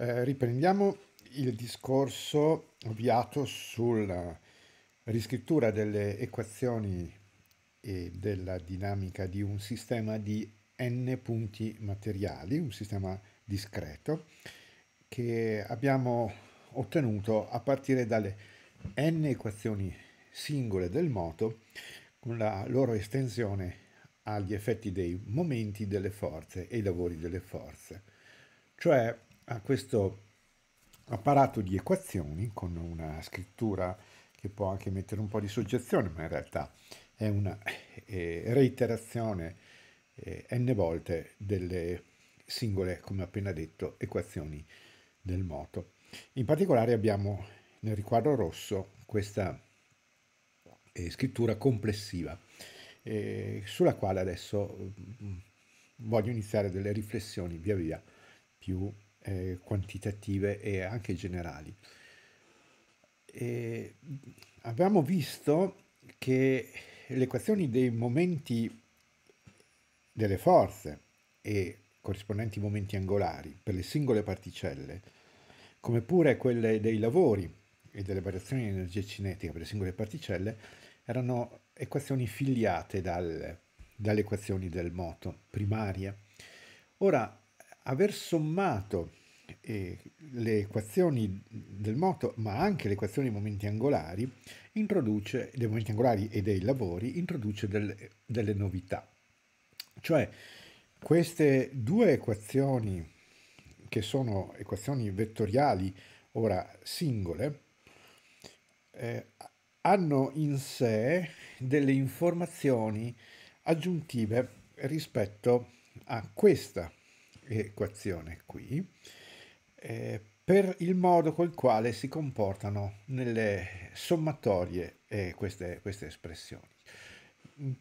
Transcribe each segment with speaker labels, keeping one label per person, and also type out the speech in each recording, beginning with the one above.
Speaker 1: Eh, riprendiamo il discorso avviato sulla riscrittura delle equazioni e della dinamica di un sistema di n punti materiali, un sistema discreto, che abbiamo ottenuto a partire dalle n equazioni singole del moto con la loro estensione agli effetti dei momenti delle forze e i lavori delle forze. Cioè a questo apparato di equazioni con una scrittura che può anche mettere un po' di soggezione, ma in realtà è una eh, reiterazione eh, n volte delle singole, come appena detto, equazioni del moto. In particolare abbiamo nel riquadro rosso questa eh, scrittura complessiva eh, sulla quale adesso mm, voglio iniziare delle riflessioni via via più eh, quantitative e anche generali. E abbiamo visto che le equazioni dei momenti delle forze e corrispondenti momenti angolari per le singole particelle, come pure quelle dei lavori e delle variazioni di energia cinetica per le singole particelle, erano equazioni filiate dal, dalle equazioni del moto primarie. Ora, aver sommato eh, le equazioni del moto, ma anche le equazioni dei momenti angolari, introduce, dei momenti angolari e dei lavori, introduce del, delle novità. Cioè, queste due equazioni, che sono equazioni vettoriali, ora singole, eh, hanno in sé delle informazioni aggiuntive rispetto a questa equazione qui, eh, per il modo col quale si comportano nelle sommatorie eh, queste, queste, espressioni.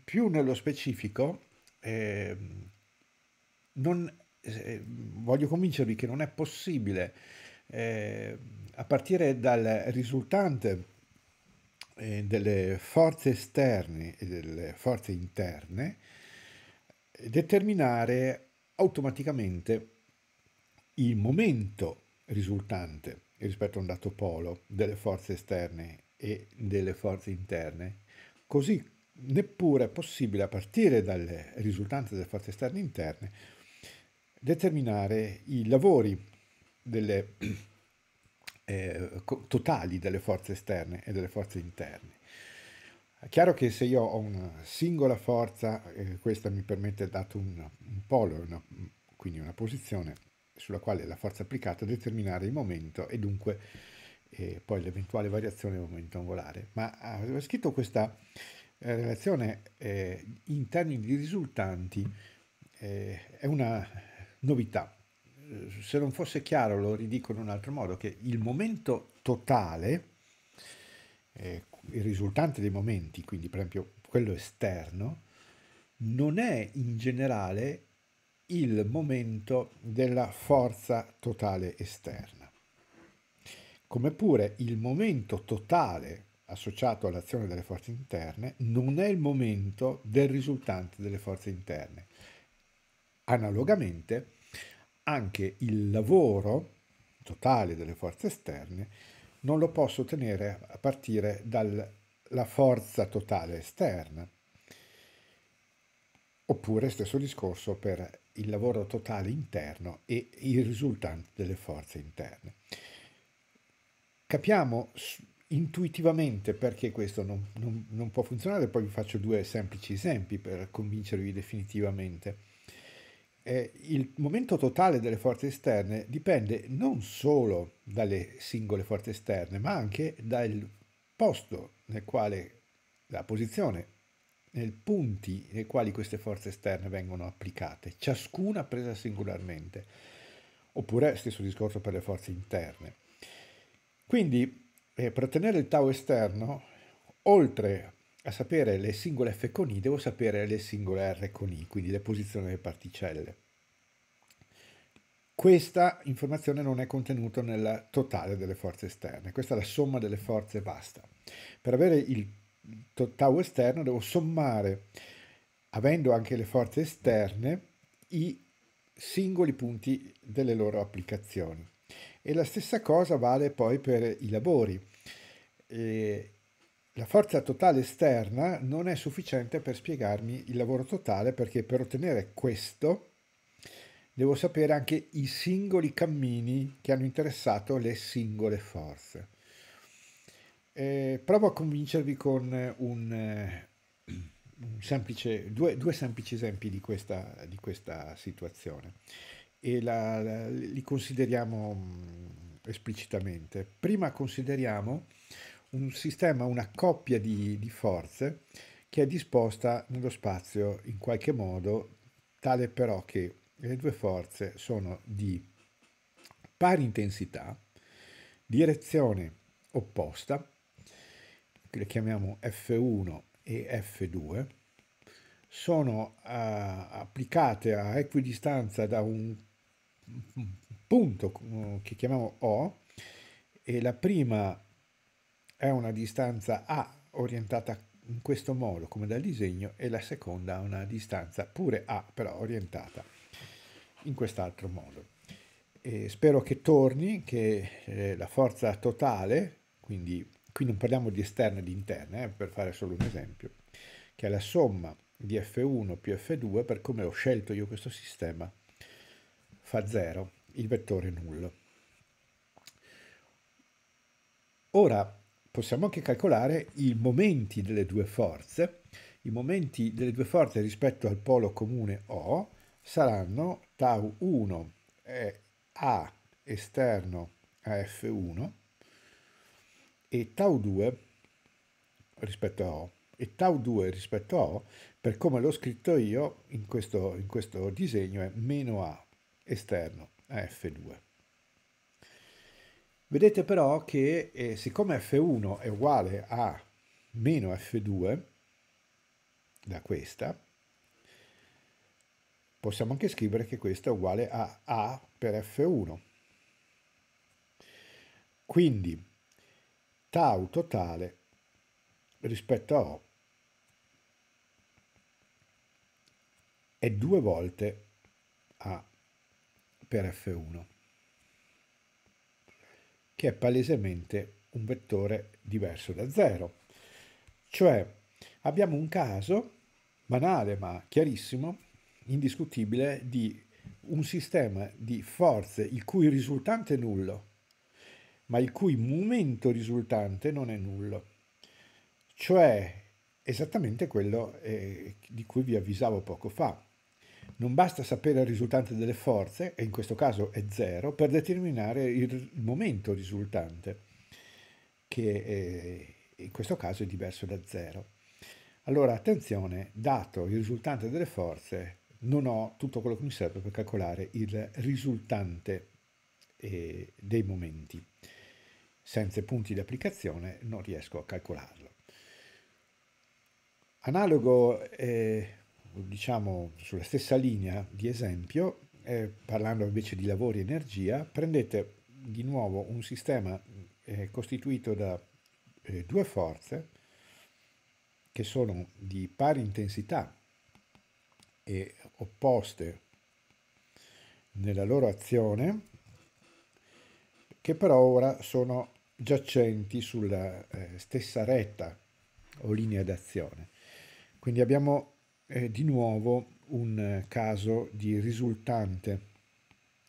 Speaker 1: Più nello specifico, ehm, eh, non, voglio convincervi che non è possibile, eh, a partire dal risultante eh, delle forze esterne e delle forze interne, determinare automaticamente il momento risultante rispetto a un dato polo delle forze esterne e delle forze interne, così neppure è possibile a partire dalle risultanze delle forze esterne e interne determinare i lavori delle, eh, totali delle forze esterne e delle forze interne. È chiaro che se io ho una singola forza, eh, questa mi permette, dato un polo, una, quindi una posizione sulla quale la forza applicata determinare il momento e dunque eh, poi l'eventuale variazione del momento angolare. Ma aveva ah, scritto questa eh, relazione eh, in termini di risultanti eh, è una novità. Eh, se non fosse chiaro, lo ridico in un altro modo, che il momento totale, il risultante dei momenti, quindi per esempio quello esterno, non è in generale il momento della forza totale esterna, come pure il momento totale associato all'azione delle forze interne non è il momento del risultante delle forze interne. Analogamente, anche il lavoro totale delle forze esterne non lo posso ottenere a partire dalla forza totale esterna. Oppure stesso discorso per il lavoro totale interno e il risultante delle forze interne. Capiamo intuitivamente perché questo non, non, non, può funzionare, poi vi faccio due semplici esempi per convincervi definitivamente. Eh, il momento totale delle forze esterne dipende non solo dalle singole forze esterne, ma anche dal posto nel quale, la posizione nel punti nei quali queste forze esterne vengono applicate, ciascuna presa singolarmente, oppure stesso discorso per le forze interne. Quindi eh, per ottenere il tau esterno, oltre a sapere le singole f con i, devo sapere le singole r con i, quindi le posizioni delle particelle. Questa informazione non è contenuta nel totale delle forze esterne, questa è la somma delle forze e basta. Per avere il tau esterno devo sommare, avendo anche le forze esterne, i singoli punti delle loro applicazioni. E la stessa cosa vale poi per i lavori. E la forza totale esterna non è sufficiente per spiegarmi il lavoro totale perché per ottenere questo devo sapere anche i singoli cammini che hanno interessato le singole forze. Eh, provo a convincervi con eh, un, eh, un semplice, due, due, semplici esempi di questa, di questa situazione e la, la, li consideriamo mm, esplicitamente. Prima consideriamo un sistema, una coppia di, di forze che è disposta nello spazio in qualche modo, tale però che le due forze sono di pari intensità, direzione opposta le chiamiamo F1 e F2, sono uh, applicate a equidistanza da un punto mm, che chiamiamo O e la prima è una distanza A orientata in questo modo come dal disegno e la seconda è una distanza pure A però orientata in quest'altro modo. E spero che torni, che eh, la forza totale, quindi qui non parliamo di esterne e di interne, eh, per fare solo un esempio, che è la somma di F1 più F2 per come ho scelto io questo sistema fa 0, il vettore nullo. Ora possiamo anche calcolare i momenti delle due forze. I momenti delle due forze rispetto al polo comune O saranno tau 1 è A esterno a F1 e tau 2 rispetto a O. E tau 2 rispetto a O, per come l'ho scritto io in questo, in questo disegno, è meno A esterno a F2. Vedete però che eh, siccome F1 è uguale a meno F2 da questa, possiamo anche scrivere che questa è uguale a A per F1. Quindi tau totale rispetto a O è due volte A per F1, che è palesemente un vettore diverso da zero. Cioè abbiamo un caso banale ma chiarissimo, indiscutibile, di un sistema di forze il cui risultante è nullo ma il cui momento risultante non è nullo, cioè esattamente quello eh, di cui vi avvisavo poco fa. Non basta sapere il risultante delle forze, e in questo caso è zero, per determinare il momento risultante, che è, eh, in questo caso è diverso da zero. Allora, attenzione, dato il risultante delle forze, non ho tutto quello che mi serve per calcolare il risultante eh, dei momenti senza punti di applicazione non riesco a calcolarlo. Analogo, eh, diciamo sulla stessa linea di esempio, eh, parlando invece di lavori e energia, prendete di nuovo un sistema eh, costituito da eh, due forze che sono di pari intensità e opposte nella loro azione, che però ora sono giacenti sulla eh, stessa retta o linea d'azione. Quindi abbiamo eh, di nuovo un eh, caso di risultante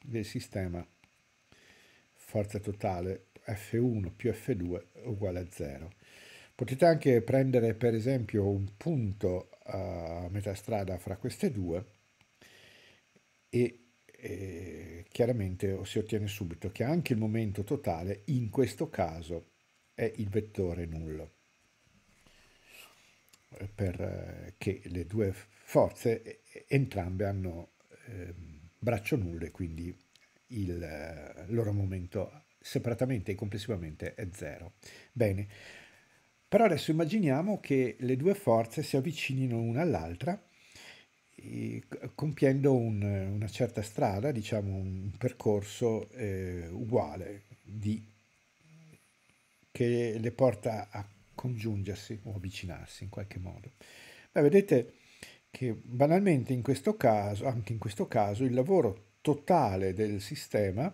Speaker 1: del sistema forza totale F1 più F2 uguale a 0. Potete anche prendere per esempio un punto a metà strada fra queste due e eh, chiaramente si ottiene subito che anche il momento totale in questo caso è il vettore nullo perché eh, le due forze entrambe hanno eh, braccio nullo e quindi il eh, loro momento separatamente e complessivamente è zero. Bene, però adesso immaginiamo che le due forze si avvicinino una all'altra compiendo un, una certa strada, diciamo un percorso eh, uguale di, che le porta a congiungersi o avvicinarsi in qualche modo. Ma vedete che banalmente in questo caso, anche in questo caso, il lavoro totale del sistema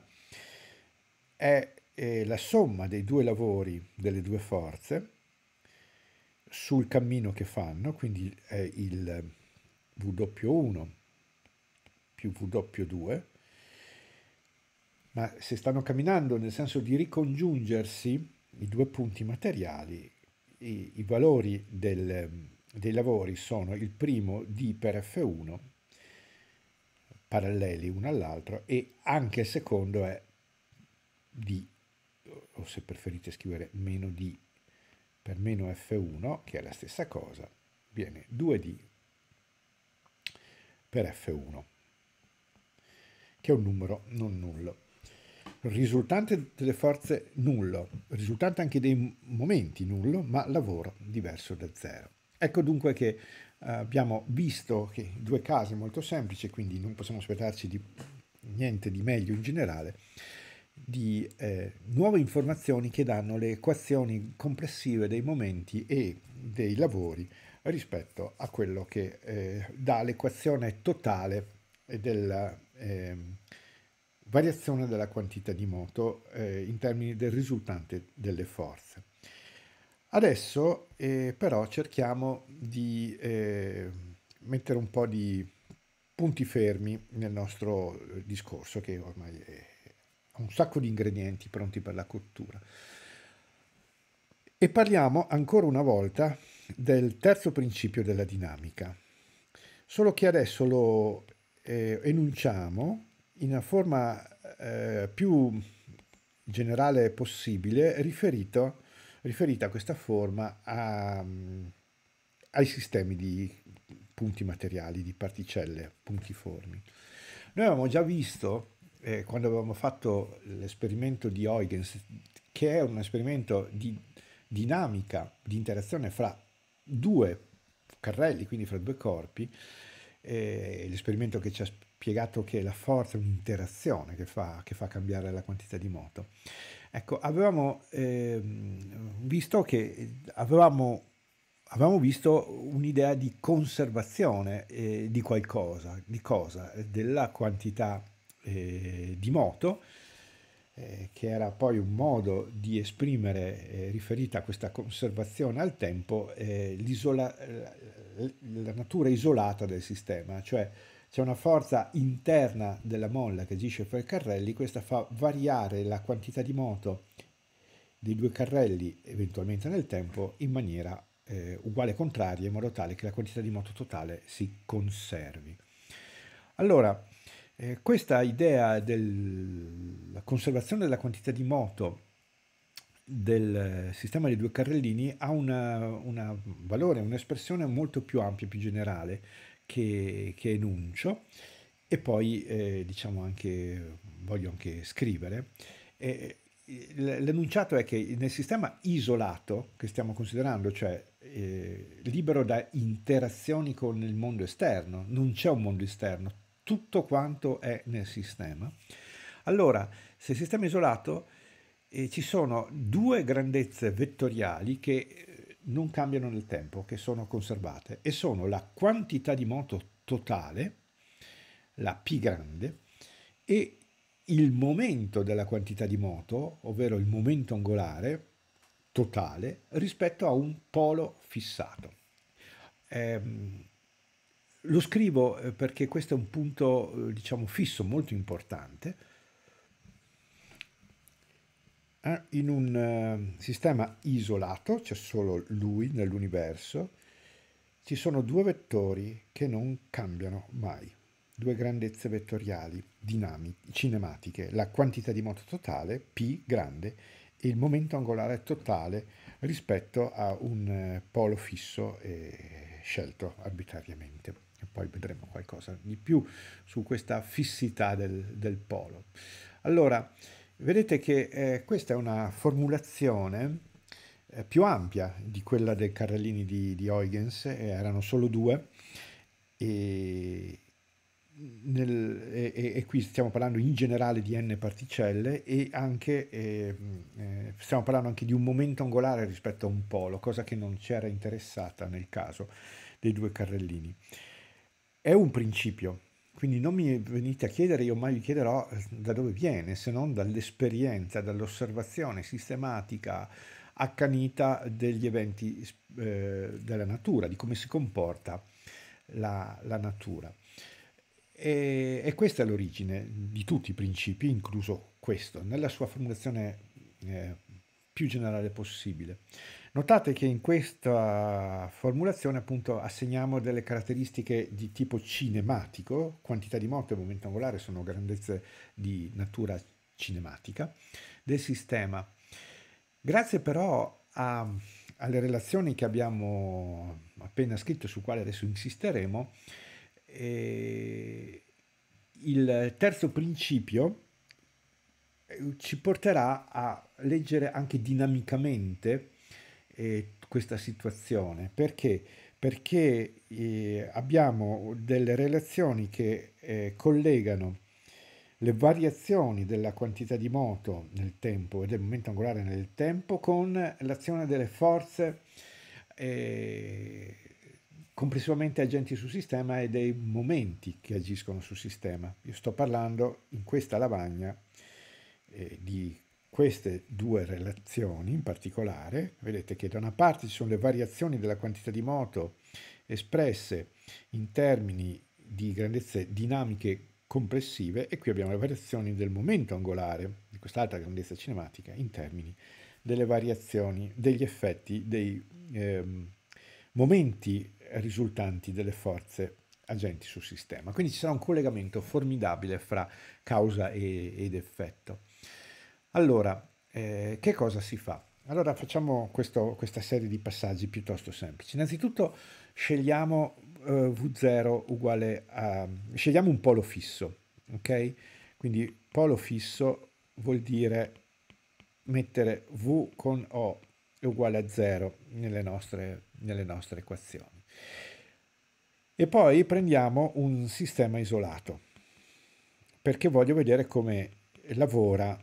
Speaker 1: è eh, la somma dei due lavori delle due forze sul cammino che fanno, quindi è il W1 più W2, ma se stanno camminando nel senso di ricongiungersi i due punti materiali, i, i valori del, dei lavori sono il primo D per F1 paralleli uno all'altro e anche il secondo è D o se preferite scrivere meno D per meno F1 che è la stessa cosa viene 2D per F1, che è un numero non nullo. Risultante delle forze nullo, risultante anche dei momenti nullo, ma lavoro diverso da zero. Ecco dunque che eh, abbiamo visto che due casi molto semplici, quindi non possiamo aspettarci di niente di meglio in generale, di eh, nuove informazioni che danno le equazioni complessive dei momenti e dei lavori rispetto a quello che eh, dà l'equazione totale della eh, variazione della quantità di moto eh, in termini del risultante delle forze. Adesso eh, però cerchiamo di eh, mettere un po' di punti fermi nel nostro eh, discorso che ormai ha un sacco di ingredienti pronti per la cottura. E parliamo ancora una volta del terzo principio della dinamica, solo che adesso lo eh, enunciamo in una forma eh, più generale possibile riferito, riferita a questa forma a, mm, ai sistemi di punti materiali, di particelle puntiformi. Noi avevamo già visto, eh, quando avevamo fatto l'esperimento di Huygens, che è un esperimento di dinamica, di interazione fra due carrelli, quindi fra due corpi, eh, l'esperimento che ci ha spiegato che la forza è un'interazione che fa, che fa cambiare la quantità di moto. Ecco, avevamo eh, visto che avevamo avevamo visto un'idea di conservazione eh, di qualcosa, di cosa, della quantità eh, di moto eh, che era poi un modo di esprimere, eh, riferita a questa conservazione al tempo, eh, eh, la natura isolata del sistema, cioè c'è una forza interna della molla che agisce fra i carrelli, questa fa variare la quantità di moto dei due carrelli eventualmente nel tempo in maniera eh, uguale contraria in modo tale che la quantità di moto totale si conservi. Allora, eh, questa idea della conservazione della quantità di moto del eh, sistema dei due carrellini ha un valore, un'espressione molto più ampia, più generale che, che enuncio e poi eh, diciamo anche, voglio anche scrivere. Eh, L'enunciato è che nel sistema isolato che stiamo considerando, cioè eh, libero da interazioni con il mondo esterno, non c'è un mondo esterno, tutto quanto è nel sistema. Allora, se il sistema è isolato, eh, ci sono due grandezze vettoriali che eh, non cambiano nel tempo, che sono conservate, e sono la quantità di moto totale, la P grande, e il momento della quantità di moto, ovvero il momento angolare totale, rispetto a un polo fissato. Ehm, lo scrivo eh, perché questo è un punto, eh, diciamo, fisso molto importante. Ah, in un eh, sistema isolato, c'è solo lui nell'universo, ci sono due vettori che non cambiano mai, due grandezze vettoriali dinamiche, cinematiche, la quantità di moto totale, P grande, e il momento angolare totale rispetto a un polo fisso e scelto arbitrariamente e poi vedremo qualcosa di più su questa fissità del, del polo. Allora, vedete che eh, questa è una formulazione eh, più ampia di quella dei carrellini di, di Huygens, eh, erano solo due, e, nel, e, e, qui stiamo parlando in generale di n particelle e anche eh, eh, stiamo parlando anche di un momento angolare rispetto a un polo, cosa che non c'era interessata nel caso dei due carrellini è un principio. Quindi non mi venite a chiedere, io mai vi chiederò eh, da dove viene, se non dall'esperienza, dall'osservazione sistematica, accanita degli eventi eh, della natura, di come si comporta la, la natura. E, e, questa è l'origine di tutti i principi, incluso questo, nella sua formulazione eh, più generale possibile. Notate che in questa formulazione appunto assegniamo delle caratteristiche di tipo cinematico, quantità di moto e momento angolare sono grandezze di natura cinematica del sistema. Grazie però a, alle relazioni che abbiamo appena scritto, su quali adesso insisteremo, eh, il terzo principio eh, ci porterà a leggere anche dinamicamente eh, questa situazione. Perché? Perché eh, abbiamo delle relazioni che eh, collegano le variazioni della quantità di moto nel tempo e del momento angolare nel tempo con l'azione delle forze eh, complessivamente agenti sul sistema e dei momenti che agiscono sul sistema. Io sto parlando in questa lavagna eh, di queste due relazioni in particolare, vedete che da una parte ci sono le variazioni della quantità di moto espresse in termini di grandezze dinamiche complessive e qui abbiamo le variazioni del momento angolare di quest'altra grandezza cinematica in termini delle variazioni degli effetti dei eh, momenti risultanti delle forze agenti sul sistema. Quindi ci sarà un collegamento formidabile fra causa e, ed effetto. Allora, eh, che cosa si fa? Allora facciamo questo, questa serie di passaggi piuttosto semplici. Innanzitutto scegliamo eh, V0 uguale a... scegliamo un polo fisso, ok? Quindi polo fisso vuol dire mettere V con O uguale a 0 nelle nostre, nelle nostre equazioni. E poi prendiamo un sistema isolato, perché voglio vedere come lavora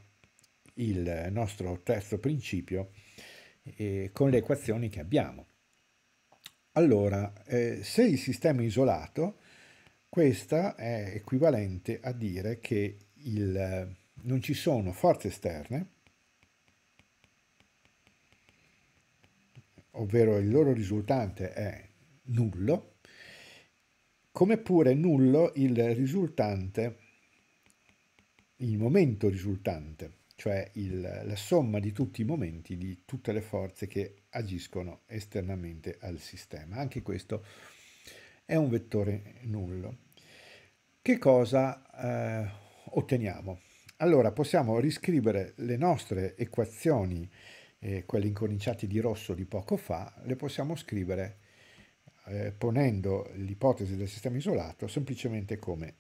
Speaker 1: il nostro terzo principio eh, con le equazioni che abbiamo. Allora, eh, se il sistema è isolato, questa è equivalente a dire che il, eh, non ci sono forze esterne, ovvero il loro risultante è nullo, come pure nullo il risultante, il momento risultante cioè il, la somma di tutti i momenti di tutte le forze che agiscono esternamente al sistema. Anche questo è un vettore nullo. Che cosa eh, otteniamo? Allora possiamo riscrivere le nostre equazioni, eh, quelle incorniciate di rosso di poco fa, le possiamo scrivere eh, ponendo l'ipotesi del sistema isolato semplicemente come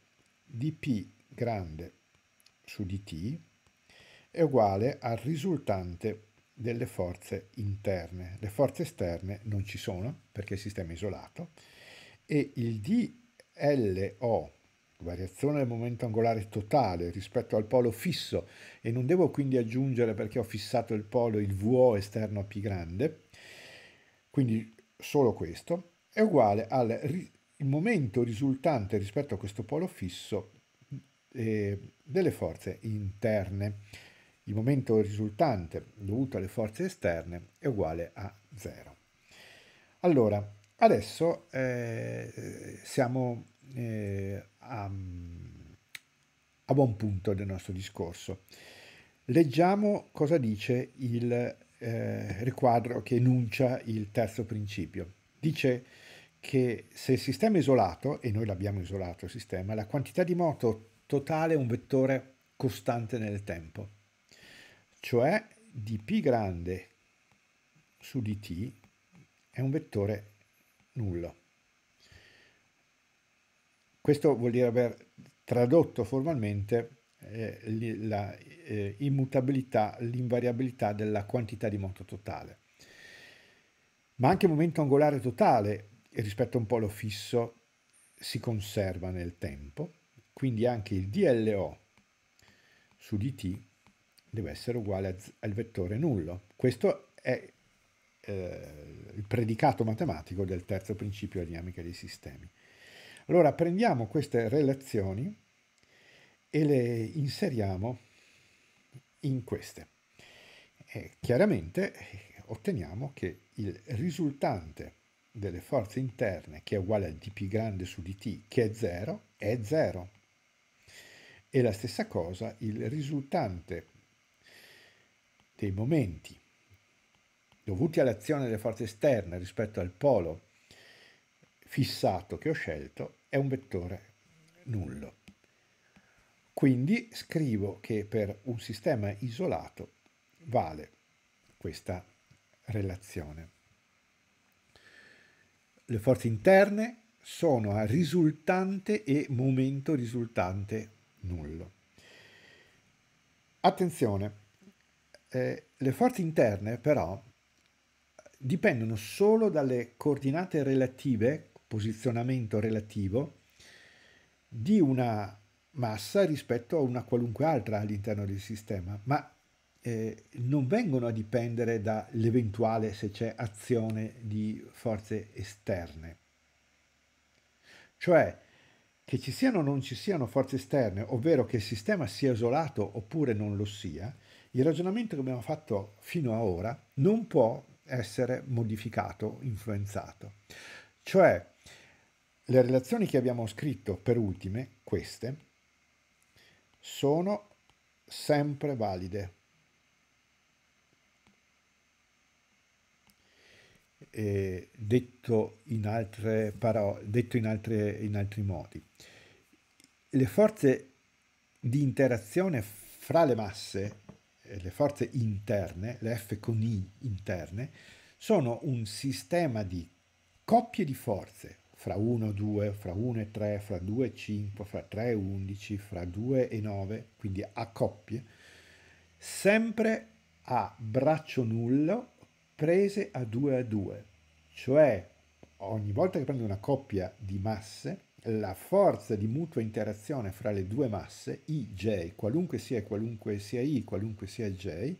Speaker 1: dp grande su dt è uguale al risultante delle forze interne. Le forze esterne non ci sono perché il sistema è isolato e il DLO, variazione del momento angolare totale rispetto al polo fisso, e non devo quindi aggiungere perché ho fissato il polo il VO esterno a P grande, quindi solo questo, è uguale al ri momento risultante rispetto a questo polo fisso eh, delle forze interne il momento risultante dovuto alle forze esterne è uguale a 0. Allora, adesso eh, siamo eh, a, a buon punto del nostro discorso. Leggiamo cosa dice il eh, riquadro che enuncia il terzo principio. Dice che se il sistema è isolato, e noi l'abbiamo isolato il sistema, la quantità di moto totale è un vettore costante nel tempo cioè di P grande su dt è un vettore nullo. Questo vuol dire aver tradotto formalmente eh, la eh, l'invariabilità della quantità di moto totale. Ma anche il momento angolare totale rispetto a un polo fisso si conserva nel tempo, quindi anche il DLO su dt deve essere uguale a, al vettore nullo. Questo è eh, il predicato matematico del terzo principio di dinamica dei sistemi. Allora prendiamo queste relazioni e le inseriamo in queste. E chiaramente eh, otteniamo che il risultante delle forze interne, che è uguale a dp grande su dt, che è 0, è 0. E la stessa cosa, il risultante dei momenti dovuti all'azione delle forze esterne rispetto al polo fissato che ho scelto è un vettore nullo. Quindi scrivo che per un sistema isolato vale questa relazione. Le forze interne sono a risultante e momento risultante nullo. Attenzione, eh, le forze interne però dipendono solo dalle coordinate relative, posizionamento relativo, di una massa rispetto a una qualunque altra all'interno del sistema, ma eh, non vengono a dipendere dall'eventuale, se c'è, azione di forze esterne. Cioè, che ci siano o non ci siano forze esterne, ovvero che il sistema sia isolato oppure non lo sia, il ragionamento che abbiamo fatto fino ad ora non può essere modificato, influenzato. Cioè, le relazioni che abbiamo scritto per ultime, queste, sono sempre valide. Eh, detto, in altre parole, detto in, altre, in altri modi, le forze di interazione fra le masse eh, le forze interne, le F con I interne, sono un sistema di coppie di forze, fra 1 e 2, fra 1 e 3, fra 2 e 5, fra 3 e 11, fra 2 e 9, quindi a coppie, sempre a braccio nullo prese a 2 a 2, cioè ogni volta che prendo una coppia di masse la forza di mutua interazione fra le due masse, IJ, qualunque sia qualunque sia I, qualunque sia J,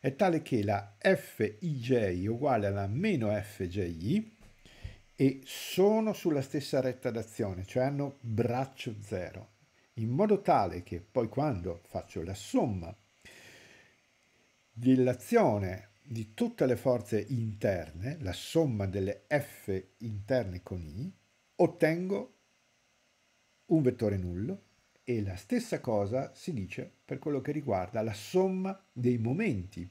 Speaker 1: è tale che la FIJ uguale alla meno FJI e sono sulla stessa retta d'azione, cioè hanno braccio zero, in modo tale che poi quando faccio la somma dell'azione di tutte le forze interne, la somma delle F interne con I, ottengo un vettore nullo e la stessa cosa si dice per quello che riguarda la somma dei momenti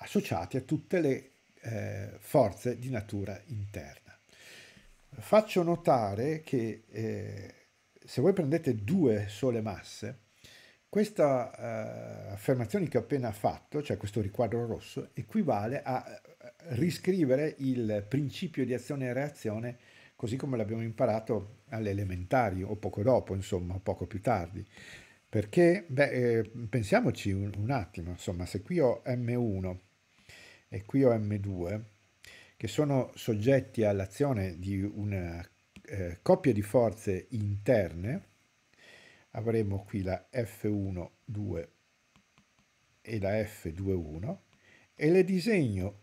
Speaker 1: associati a tutte le eh, forze di natura interna. Faccio notare che eh, se voi prendete due sole masse, questa eh, affermazione che ho appena fatto, cioè questo riquadro rosso, equivale a riscrivere il principio di azione e reazione così come l'abbiamo imparato alle elementari o poco dopo, insomma, o poco più tardi. Perché, beh, eh, pensiamoci un, un, attimo, insomma, se qui ho M1 e qui ho M2, che sono soggetti all'azione di una eh, coppia di forze interne, avremo qui la F1, 2 e la F2, 1, e le disegno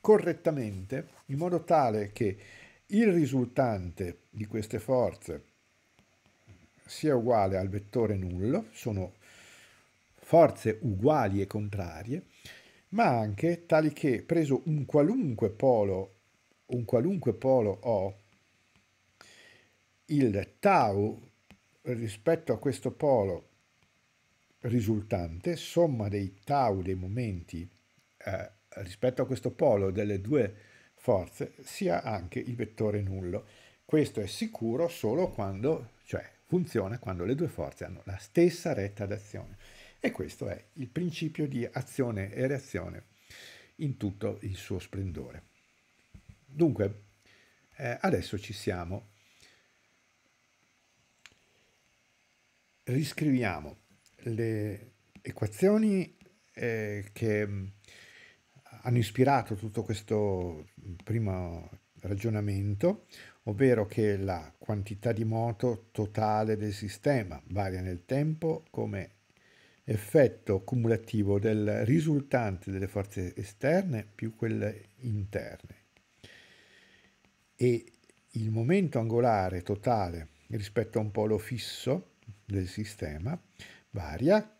Speaker 1: correttamente in modo tale che il risultante di queste forze sia uguale al vettore nullo, sono forze uguali e contrarie, ma anche tali che preso un qualunque polo, un qualunque polo O, il tau rispetto a questo polo risultante, somma dei tau dei momenti eh, rispetto a questo polo delle due forze sia anche il vettore nullo. Questo è sicuro solo quando, cioè funziona quando le due forze hanno la stessa retta d'azione. E questo è il principio di azione e reazione in tutto il suo splendore. Dunque, eh, adesso ci siamo. Riscriviamo le equazioni eh, che hanno ispirato tutto questo mm, primo ragionamento, ovvero che la quantità di moto totale del sistema varia nel tempo come effetto cumulativo del risultante delle forze esterne più quelle interne e il momento angolare totale rispetto a un polo fisso del sistema varia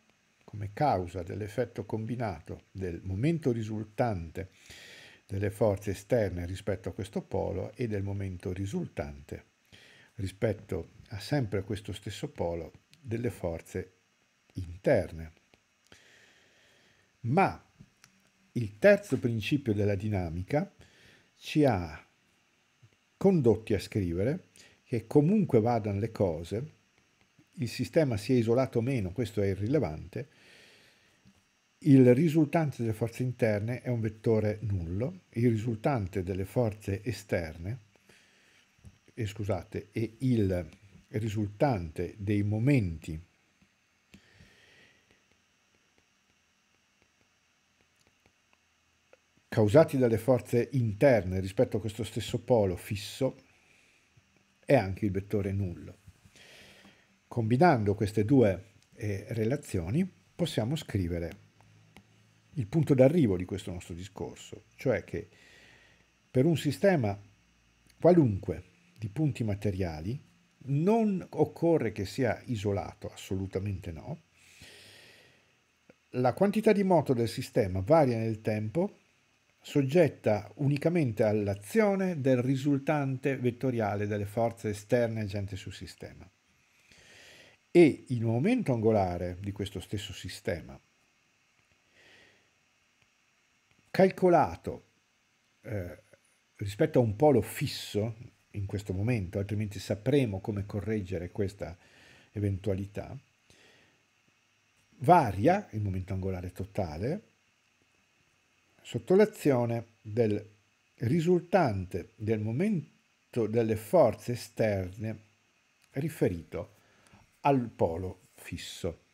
Speaker 1: come causa dell'effetto combinato del momento risultante delle forze esterne rispetto a questo polo e del momento risultante rispetto a sempre questo stesso polo delle forze interne. Ma il terzo principio della dinamica ci ha condotti a scrivere che comunque vadano le cose, il sistema sia isolato o meno, questo è irrilevante, il risultante delle forze interne è un vettore nullo, il risultante delle forze esterne, eh, scusate, e il risultante dei momenti causati dalle forze interne rispetto a questo stesso polo fisso è anche il vettore nullo. Combinando queste due eh, relazioni possiamo scrivere il punto d'arrivo di questo nostro discorso, cioè che per un sistema qualunque di punti materiali non occorre che sia isolato, assolutamente no. La quantità di moto del sistema varia nel tempo, soggetta unicamente all'azione del risultante vettoriale delle forze esterne agenti sul sistema. E il momento angolare di questo stesso sistema calcolato eh, rispetto a un polo fisso in questo momento, altrimenti sapremo come correggere questa eventualità, varia il momento angolare totale sotto l'azione del risultante del momento delle forze esterne riferito al polo fisso.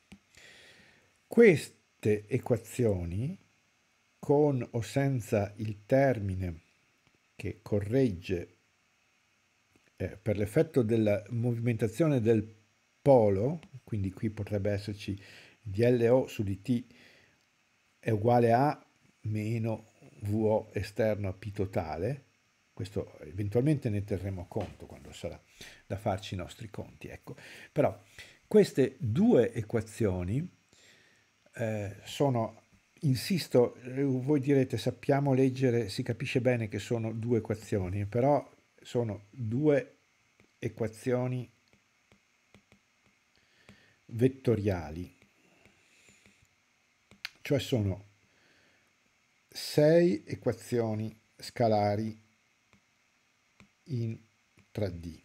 Speaker 1: Queste equazioni con o senza il termine che corregge eh, per l'effetto della movimentazione del polo, quindi qui potrebbe esserci dLO su dt è uguale a meno VO esterno a P totale, questo eventualmente ne terremo conto quando sarà da farci i nostri conti, ecco. Però queste due equazioni eh, sono insisto, eh, voi direte sappiamo leggere, si capisce bene che sono due equazioni, però sono due equazioni vettoriali, cioè sono sei equazioni scalari in 3D,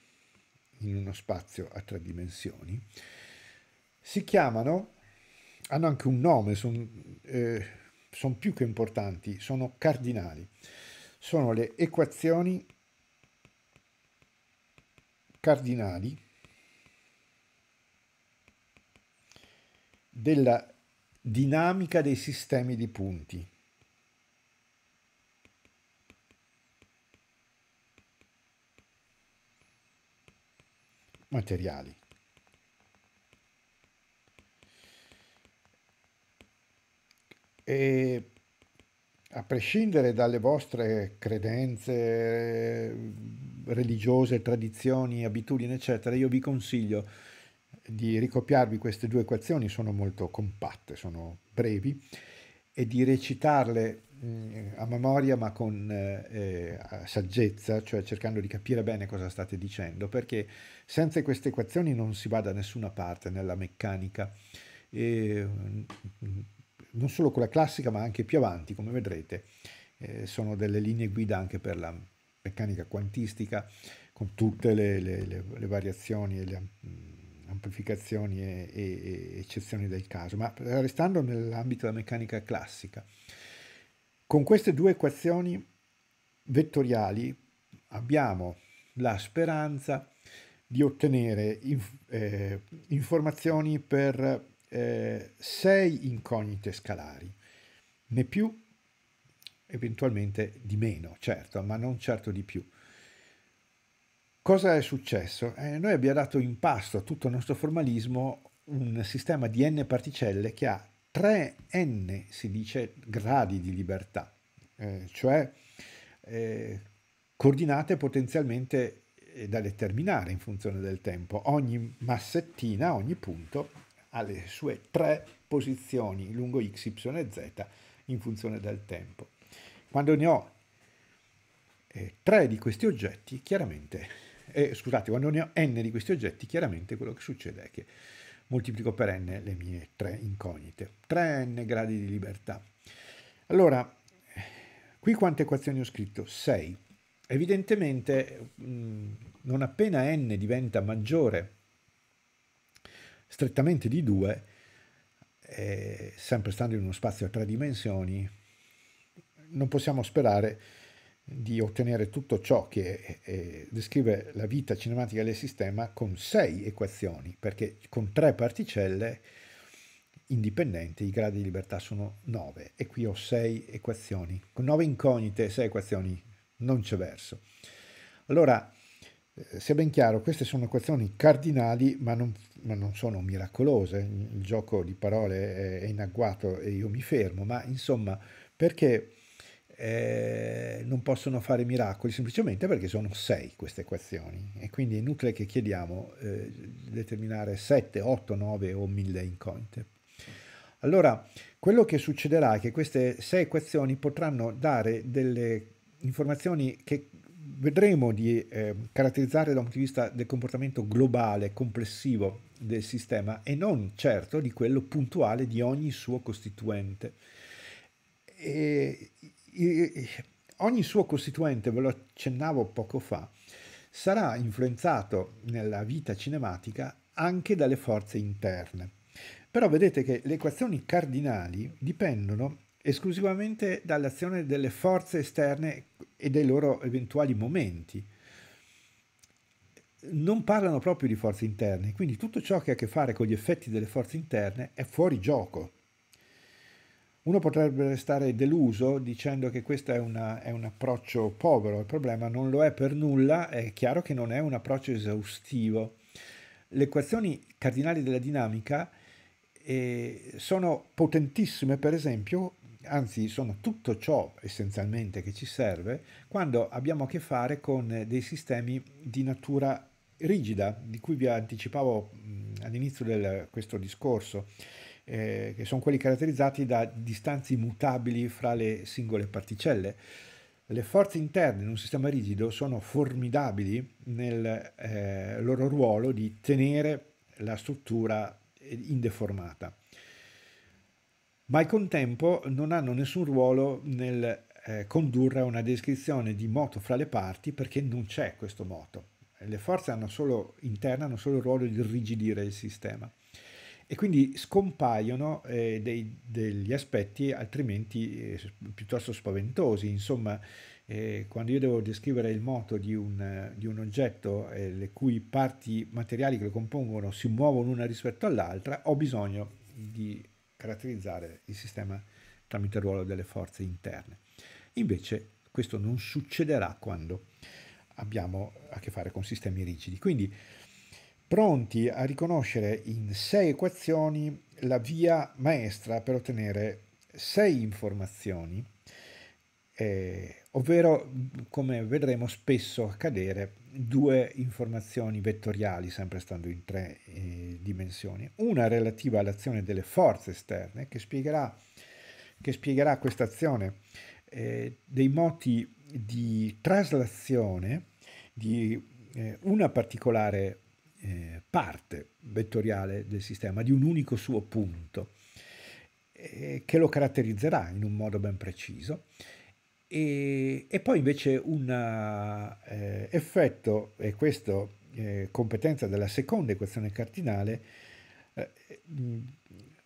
Speaker 1: in uno spazio a tre dimensioni, si chiamano hanno anche un nome, sono eh, son più che importanti, sono cardinali. Sono le equazioni cardinali della dinamica dei sistemi di punti. materiali. E a prescindere dalle vostre credenze religiose, tradizioni, abitudini, eccetera, io vi consiglio di ricopiarvi queste due equazioni, sono molto compatte, sono brevi, e di recitarle eh, a memoria ma con eh, eh saggezza, cioè cercando di capire bene cosa state dicendo, perché senza queste equazioni non si va da nessuna parte nella meccanica. E, mm, mm, non solo quella classica ma anche più avanti, come vedrete, eh, sono delle linee guida anche per la meccanica quantistica, con tutte le, le, le, le variazioni e le mm, amplificazioni e, e, e, eccezioni del caso, ma restando nell'ambito della meccanica classica. Con queste due equazioni vettoriali abbiamo la speranza di ottenere inf eh, informazioni per eh, sei incognite scalari, né più, eventualmente di meno, certo, ma non certo di più. Cosa è successo? Eh, noi abbiamo dato in pasto a tutto il nostro formalismo un sistema di n particelle che ha 3n, si dice, gradi di libertà, eh, cioè eh, coordinate potenzialmente eh, da determinare in funzione del tempo. Ogni massettina, ogni punto alle sue tre posizioni lungo x, y e z in funzione del tempo. Quando ne ho eh, tre di questi oggetti, chiaramente, eh, scusate, quando ne ho n di questi oggetti, chiaramente quello che succede è che moltiplico per n le mie tre incognite, 3n gradi di libertà. Allora, qui quante equazioni ho scritto? 6. Evidentemente, mh, mm, non appena n diventa maggiore strettamente di due, eh, sempre stando in uno spazio a tre dimensioni, non possiamo sperare di ottenere tutto ciò che eh, descrive la vita cinematica del sistema con sei equazioni, perché con tre particelle indipendenti i gradi di libertà sono nove e qui ho sei equazioni, con nove incognite e sei equazioni non c'è verso. Allora, eh, sia ben chiaro, queste sono equazioni cardinali, ma non, ma non, sono miracolose. Il gioco di parole è in agguato e io mi fermo, ma insomma, perché eh, non possono fare miracoli? Semplicemente perché sono sei queste equazioni e quindi è inutile che chiediamo eh, determinare 7, 8, 9 o 1000 incognite. Allora, quello che succederà è che queste sei equazioni potranno dare delle informazioni che vedremo di eh, caratterizzare da un punto di vista del comportamento globale, complessivo del sistema e non certo di quello puntuale di ogni suo costituente. E, e, ogni suo costituente, ve lo accennavo poco fa, sarà influenzato nella vita cinematica anche dalle forze interne. Però vedete che le equazioni cardinali dipendono esclusivamente dall'azione delle forze esterne e dei loro eventuali momenti. Non parlano proprio di forze interne, quindi tutto ciò che ha a che fare con gli effetti delle forze interne è fuori gioco. Uno potrebbe restare deluso dicendo che questo è, una, è un approccio povero, al problema non lo è per nulla, è chiaro che non è un approccio esaustivo. Le equazioni cardinali della dinamica eh, sono potentissime, per esempio, anzi sono tutto ciò essenzialmente che ci serve quando abbiamo a che fare con eh, dei sistemi di natura rigida, di cui vi anticipavo all'inizio di questo discorso, eh, che sono quelli caratterizzati da distanze mutabili fra le singole particelle. Le forze interne in un sistema rigido sono formidabili nel eh, loro ruolo di tenere la struttura eh, indeformata ma al contempo non hanno nessun ruolo nel eh, condurre una descrizione di moto fra le parti perché non c'è questo moto. Le forze hanno solo, interne hanno solo il ruolo di irrigidire il sistema e quindi scompaiono eh, dei, degli aspetti altrimenti eh, piuttosto spaventosi. Insomma, eh, quando io devo descrivere il moto di un, di un oggetto eh, le cui parti materiali che lo compongono si muovono una rispetto all'altra, ho bisogno di caratterizzare il sistema tramite il ruolo delle forze interne. Invece questo non succederà quando abbiamo a che fare con sistemi rigidi. Quindi pronti a riconoscere in sei equazioni la via maestra per ottenere sei informazioni eh, ovvero come vedremo spesso accadere due informazioni vettoriali sempre stando in tre eh, dimensioni una relativa all'azione delle forze esterne che spiegherà che spiegherà questa azione eh, dei moti di traslazione di eh, una particolare eh, parte vettoriale del sistema di un unico suo punto eh, che lo caratterizzerà in un modo ben preciso e, e poi invece un eh, effetto, e questo eh, competenza della seconda equazione cardinale, eh,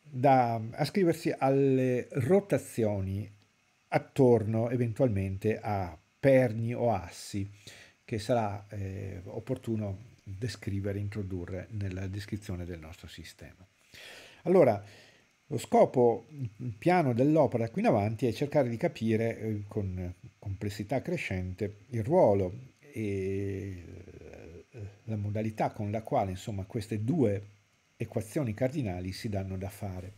Speaker 1: da ascriversi alle rotazioni attorno eventualmente a perni o assi, che sarà eh, opportuno descrivere, introdurre nella descrizione del nostro sistema. Allora, lo scopo, il piano dell'opera qui in avanti è cercare di capire eh, con complessità crescente il ruolo e eh, la modalità con la quale insomma, queste due equazioni cardinali si danno da fare.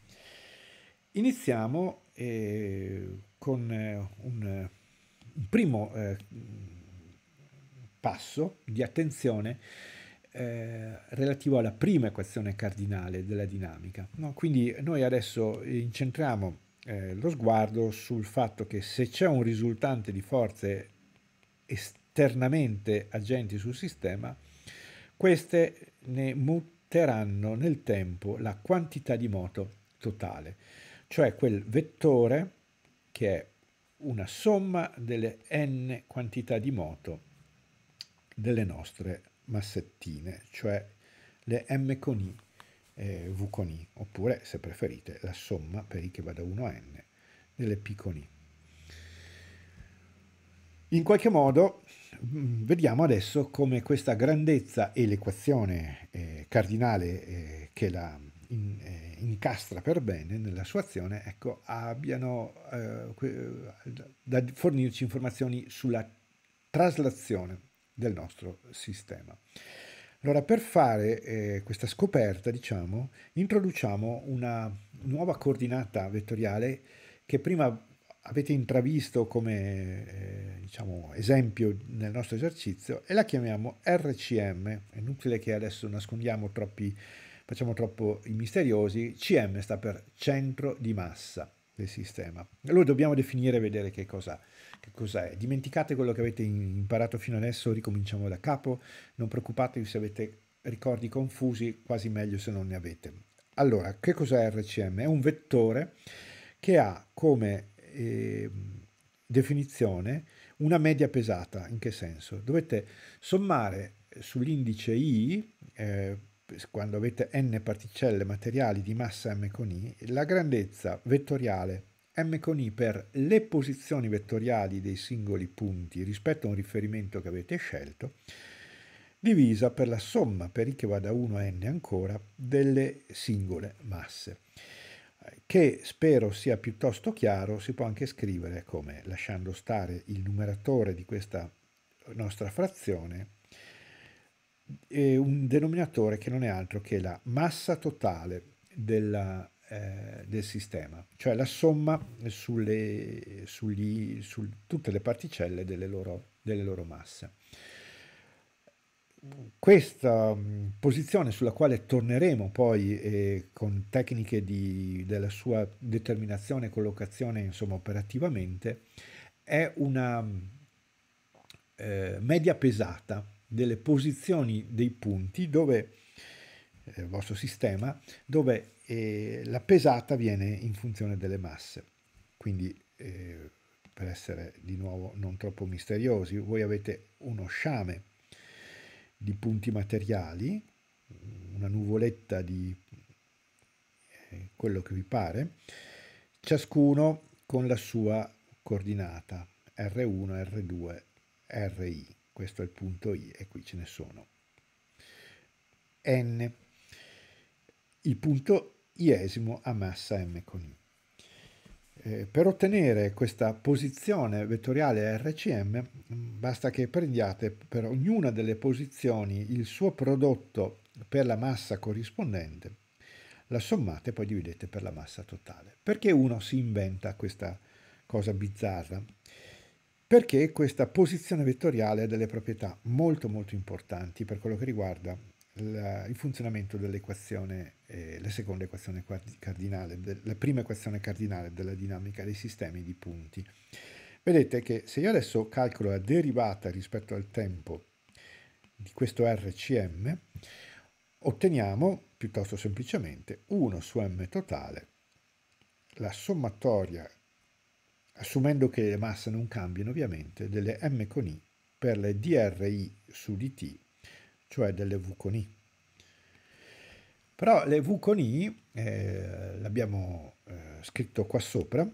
Speaker 1: Iniziamo eh, con eh, un, un primo eh, passo di attenzione eh, relativo alla prima equazione cardinale della dinamica. No? Quindi noi adesso incentriamo eh, lo sguardo sul fatto che se c'è un risultante di forze esternamente agenti sul sistema, queste ne muteranno nel tempo la quantità di moto totale, cioè quel vettore che è una somma delle n quantità di moto delle nostre massettine, cioè le m con i, eh, v con i, oppure, se preferite, la somma per i che va da 1 a n delle p con i. In qualche modo mm, vediamo adesso come questa grandezza e l'equazione eh, cardinale eh, che la in, eh, incastra per bene nella sua azione ecco, abbiano eh, da fornirci informazioni sulla traslazione del nostro sistema. Allora, per fare eh, questa scoperta, diciamo, introduciamo una nuova coordinata vettoriale che prima avete intravisto come eh, diciamo, esempio nel nostro esercizio e la chiamiamo RCM. È inutile che adesso nascondiamo troppi, facciamo troppo i misteriosi. CM sta per centro di massa del sistema. Allora dobbiamo definire e vedere che cosa è che cos'è? Dimenticate quello che avete imparato fino adesso, ricominciamo da capo. Non preoccupatevi se avete ricordi confusi, quasi meglio se non ne avete. Allora, che cos'è RCM? È un vettore che ha come eh, definizione una media pesata. In che senso? Dovete sommare sull'indice I, eh, quando avete n particelle materiali di massa m con i, la grandezza vettoriale M con I per le posizioni vettoriali dei singoli punti rispetto a un riferimento che avete scelto, divisa per la somma per i che va da 1 a n ancora delle singole masse, che spero sia piuttosto chiaro, si può anche scrivere come lasciando stare il numeratore di questa nostra frazione e un denominatore che non è altro che la massa totale della eh, del sistema, cioè la somma sulle, sugli, su tutte le particelle delle loro, delle loro masse. Questa mh, posizione sulla quale torneremo poi eh, con tecniche di, della sua determinazione, e collocazione, insomma operativamente, è una eh, media pesata delle posizioni dei punti dove il eh, vostro sistema, dove eh, la pesata viene in funzione delle masse. Quindi, eh, per essere di nuovo non troppo misteriosi, voi avete uno sciame di punti materiali, una nuvoletta di eh, quello che vi pare, ciascuno con la sua coordinata R1, R2, RI. Questo è il punto I e qui ce ne sono n il punto iesimo a massa m con i. Eh, per ottenere questa posizione vettoriale RCM basta che prendiate per ognuna delle posizioni il suo prodotto per la massa corrispondente, la sommate e poi dividete per la massa totale. Perché uno si inventa questa cosa bizzarra? Perché questa posizione vettoriale ha delle proprietà molto molto importanti per quello che riguarda la, il funzionamento dell'equazione, eh, la seconda equazione cardinale, de, la prima equazione cardinale della dinamica dei sistemi di punti. Vedete che se io adesso calcolo la derivata rispetto al tempo di questo RCM, otteniamo piuttosto semplicemente 1 su m totale, la sommatoria, assumendo che le masse non cambino ovviamente, delle m con i per le dri su dt cioè delle Vuconi. Però le Vuconi, eh, l'abbiamo eh, scritto qua sopra,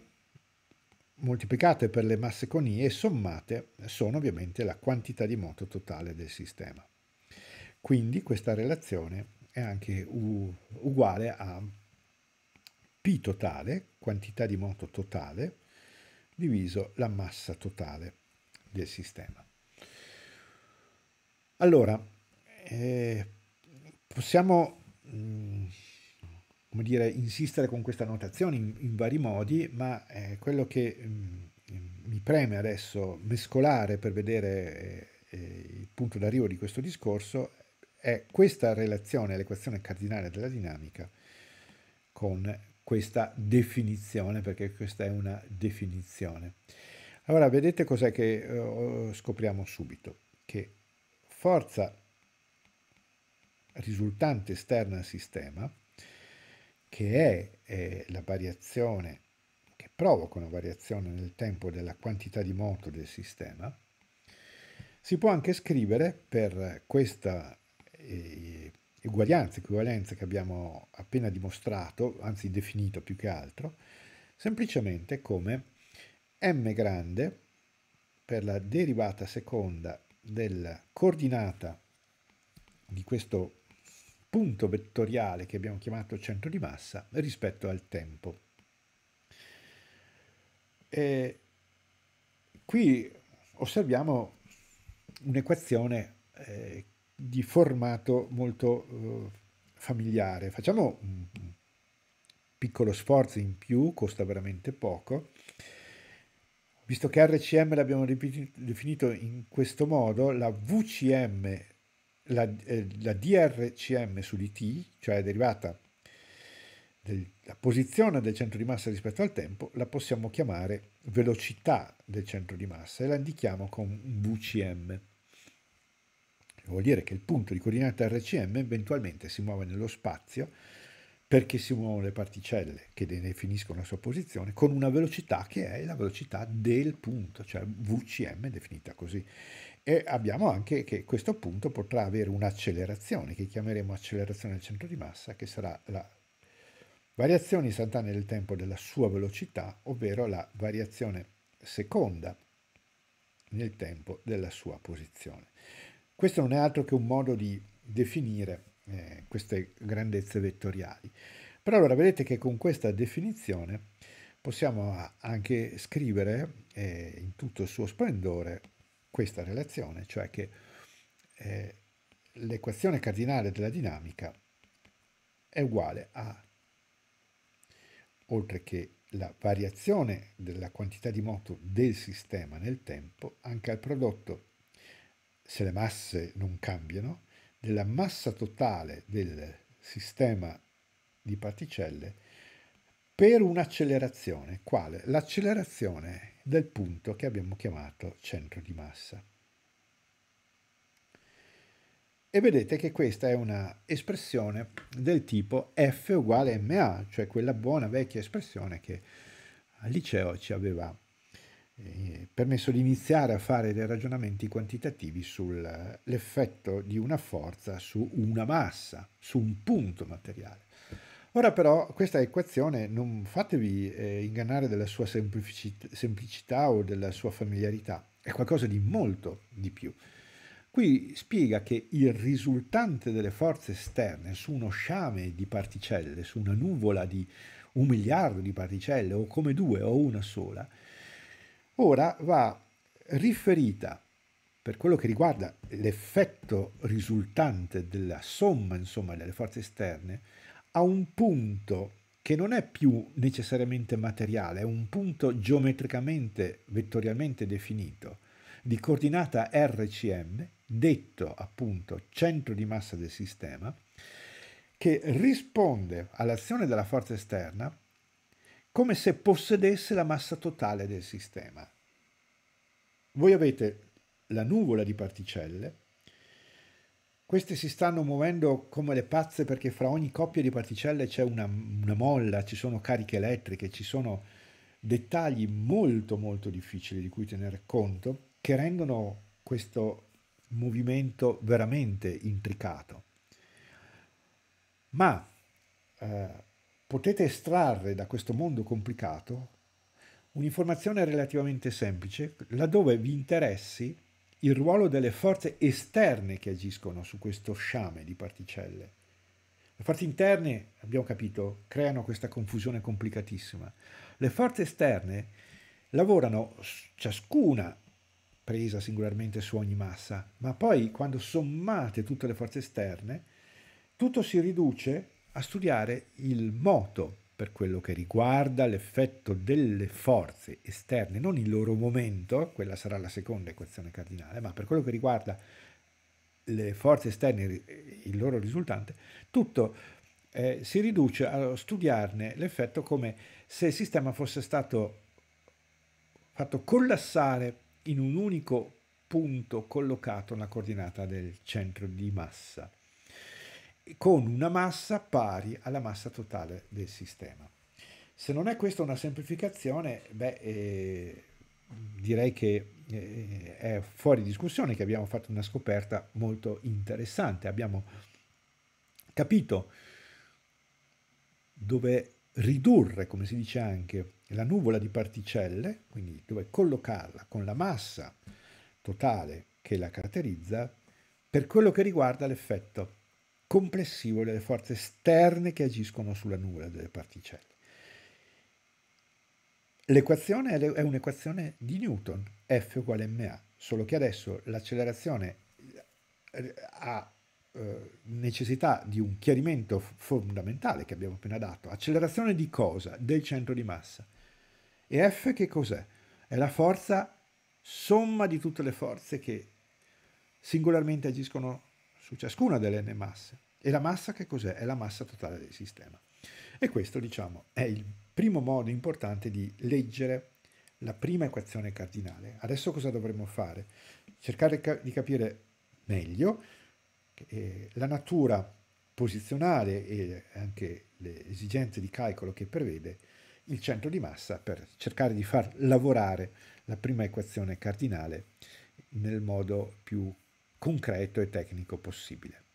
Speaker 1: moltiplicate per le masse conie e sommate sono ovviamente la quantità di moto totale del sistema. Quindi questa relazione è anche u- uguale a P totale, quantità di moto totale, diviso la massa totale del sistema. Allora, eh, possiamo mm, come dire, insistere con questa notazione in, in vari modi, ma eh, quello che mh, mm, mi preme adesso mescolare per vedere eh, eh, il punto d'arrivo di questo discorso è questa relazione, l'equazione cardinale della dinamica con questa definizione, perché questa è una definizione. Allora, vedete cos'è che uh, scopriamo subito? Che forza risultante esterna al sistema, che è, è eh, la variazione che provoca una variazione nel tempo della quantità di moto del sistema, si può anche scrivere per questa eh, uguaglianza, equivalenza che abbiamo appena dimostrato, anzi definito più che altro, semplicemente come m grande per la derivata seconda della coordinata di questo punto vettoriale che abbiamo chiamato centro di massa rispetto al tempo. E qui osserviamo un'equazione eh, di formato molto eh, familiare. Facciamo un piccolo sforzo in più, costa veramente poco. Visto che RCM l'abbiamo definito in questo modo, la VCM la, eh, la DRCM sull'IT, cioè è derivata della posizione del centro di massa rispetto al tempo, la possiamo chiamare velocità del centro di massa e la indichiamo con VCM. Vuol dire che il punto di coordinata RCM eventualmente si muove nello spazio perché si muovono le particelle che ne definiscono la sua posizione con una velocità che è la velocità del punto, cioè VCM definita così. E abbiamo anche che questo punto potrà avere un'accelerazione, che chiameremo accelerazione del centro di massa, che sarà la variazione istantanea del tempo della sua velocità, ovvero la variazione seconda nel tempo della sua posizione. Questo non è altro che un modo di definire eh, queste grandezze vettoriali. Però allora vedete che con questa definizione possiamo anche scrivere eh, in tutto il suo splendore questa relazione, cioè che eh, l'equazione cardinale della dinamica è uguale a, oltre che la variazione della quantità di moto del sistema nel tempo, anche al prodotto, se le masse non cambiano, della massa totale del sistema di particelle per un'accelerazione, quale? L'accelerazione del punto che abbiamo chiamato centro di massa. E vedete che questa è una espressione del tipo F uguale MA, cioè quella buona vecchia espressione che al liceo ci aveva eh, permesso di iniziare a fare dei ragionamenti quantitativi sull'effetto di una forza su una massa, su un punto materiale. Ora però questa equazione non fatevi eh, ingannare della sua semplicità, semplicità o della sua familiarità, è qualcosa di molto di più. Qui spiega che il risultante delle forze esterne su uno sciame di particelle, su una nuvola di un miliardo di particelle o come due o una sola, ora va riferita per quello che riguarda l'effetto risultante della somma insomma, delle forze esterne a un punto che non è più necessariamente materiale, è un punto geometricamente, vettorialmente definito, di coordinata RCM, detto appunto centro di massa del sistema, che risponde all'azione della forza esterna come se possedesse la massa totale del sistema. Voi avete la nuvola di particelle queste si stanno muovendo come le pazze perché fra ogni coppia di particelle c'è una, una molla, ci sono cariche elettriche, ci sono dettagli molto molto difficili di cui tenere conto che rendono questo movimento veramente intricato. Ma eh, potete estrarre da questo mondo complicato un'informazione relativamente semplice laddove vi interessi il ruolo delle forze esterne che agiscono su questo sciame di particelle. Le forze interne, abbiamo capito, creano questa confusione complicatissima. Le forze esterne lavorano ciascuna presa singolarmente su ogni massa, ma poi quando sommate tutte le forze esterne, tutto si riduce a studiare il moto per quello che riguarda l'effetto delle forze esterne, non il loro momento, quella sarà la seconda equazione cardinale, ma per quello che riguarda le forze esterne, il loro risultante, tutto eh, si riduce a studiarne l'effetto come se il sistema fosse stato fatto collassare in un unico punto collocato nella coordinata del centro di massa con una massa pari alla massa totale del sistema. Se non è questa una semplificazione, beh, eh, direi che eh, è fuori discussione che abbiamo fatto una scoperta molto interessante. Abbiamo capito dove ridurre, come si dice anche, la nuvola di particelle, quindi dove collocarla con la massa totale che la caratterizza, per quello che riguarda l'effetto complessivo delle forze esterne che agiscono sulla nuvola delle particelle. L'equazione è un'equazione di Newton, F uguale ma, solo che adesso l'accelerazione eh, ha eh, necessità di un chiarimento fondamentale che abbiamo appena dato. Accelerazione di cosa? Del centro di massa. E F che cos'è? È la forza somma di tutte le forze che singolarmente agiscono su ciascuna delle n masse. E la massa che cos'è? È la massa totale del sistema. E questo, diciamo, è il primo modo importante di leggere la prima equazione cardinale. Adesso cosa dovremmo fare? Cercare di capire meglio eh, la natura posizionale e anche le esigenze di calcolo che prevede il centro di massa per cercare di far lavorare la prima equazione cardinale nel modo più concreto e tecnico possibile.